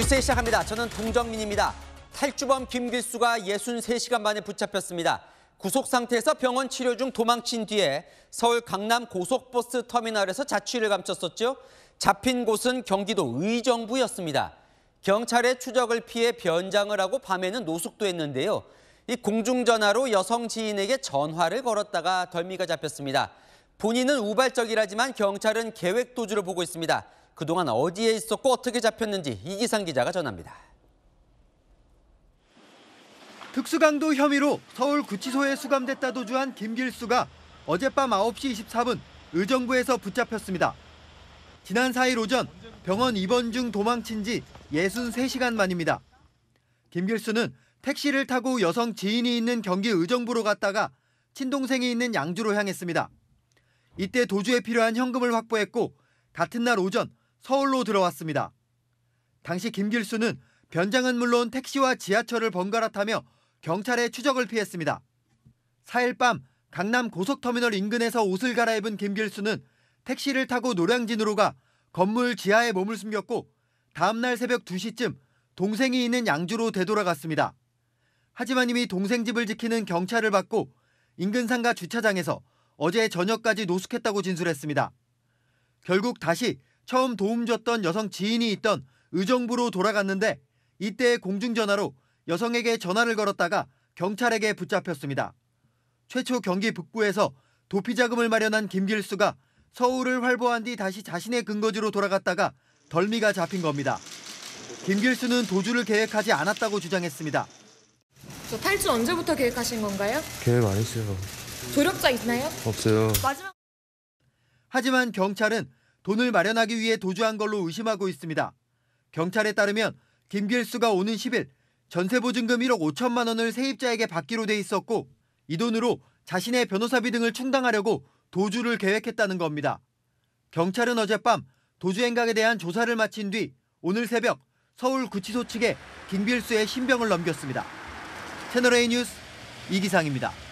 뉴스에 시작합니다. 저는 동정민입니다. 탈주범 김길수가 63시간 만에 붙잡혔습니다. 구속 상태에서 병원 치료 중 도망친 뒤에 서울 강남 고속버스 터미널에서 자취를 감췄었죠. 잡힌 곳은 경기도 의정부였습니다. 경찰의 추적을 피해 변장을 하고 밤에는 노숙도 했는데요. 이 공중전화로 여성 지인에게 전화를 걸었다가 덜미가 잡혔습니다. 본인은 우발적이라지만 경찰은 계획 도주를 보고 있습니다. 그동안 어디에 있었고 어떻게 잡혔는지 이기상 기자가 전합니다. 특수강도 혐의로 서울구치소에 수감됐다 도주한 김길수가 어젯밤 9시 24분 의정부에서 붙잡혔습니다. 지난 4일 오전 병원 입원 중 도망친 지 63시간 만입니다. 김길수는 택시를 타고 여성 지인이 있는 경기 의정부로 갔다가 친동생이 있는 양주로 향했습니다. 이때 도주에 필요한 현금을 확보했고 같은 날 오전 서울로 들어왔습니다. 당시 김길수는 변장은 물론 택시와 지하철을 번갈아 타며 경찰의 추적을 피했습니다. 4일 밤 강남 고속터미널 인근에서 옷을 갈아입은 김길수는 택시를 타고 노량진으로 가 건물 지하에 몸을 숨겼고 다음날 새벽 2시쯤 동생이 있는 양주로 되돌아갔습니다. 하지만 이미 동생 집을 지키는 경찰을 받고 인근 상가 주차장에서 어제 저녁까지 노숙했다고 진술했습니다. 결국 다시 처음 도움 줬던 여성 지인이 있던 의정부로 돌아갔는데 이때 공중전화로 여성에게 전화를 걸었다가 경찰에게 붙잡혔습니다. 최초 경기 북부에서 도피 자금을 마련한 김길수가 서울을 활보한 뒤 다시 자신의 근거지로 돌아갔다가 덜미가 잡힌 겁니다. 김길수는 도주를 계획하지 않았다고 주장했습니다. 저 탈주 언제부터 계획하신 건가요? 계획 안 했어요. 조력자 있나요? 없어요. 마지막... 하지만 경찰은 돈을 마련하기 위해 도주한 걸로 의심하고 있습니다. 경찰에 따르면 김길수가 오는 10일 전세보증금 1억 5천만 원을 세입자에게 받기로 돼 있었고 이 돈으로 자신의 변호사비 등을 충당하려고 도주를 계획했다는 겁니다. 경찰은 어젯밤 도주 행각에 대한 조사를 마친 뒤 오늘 새벽 서울구치소 측에 김길수의 신병을 넘겼습니다. 채널A 뉴스 이기상입니다.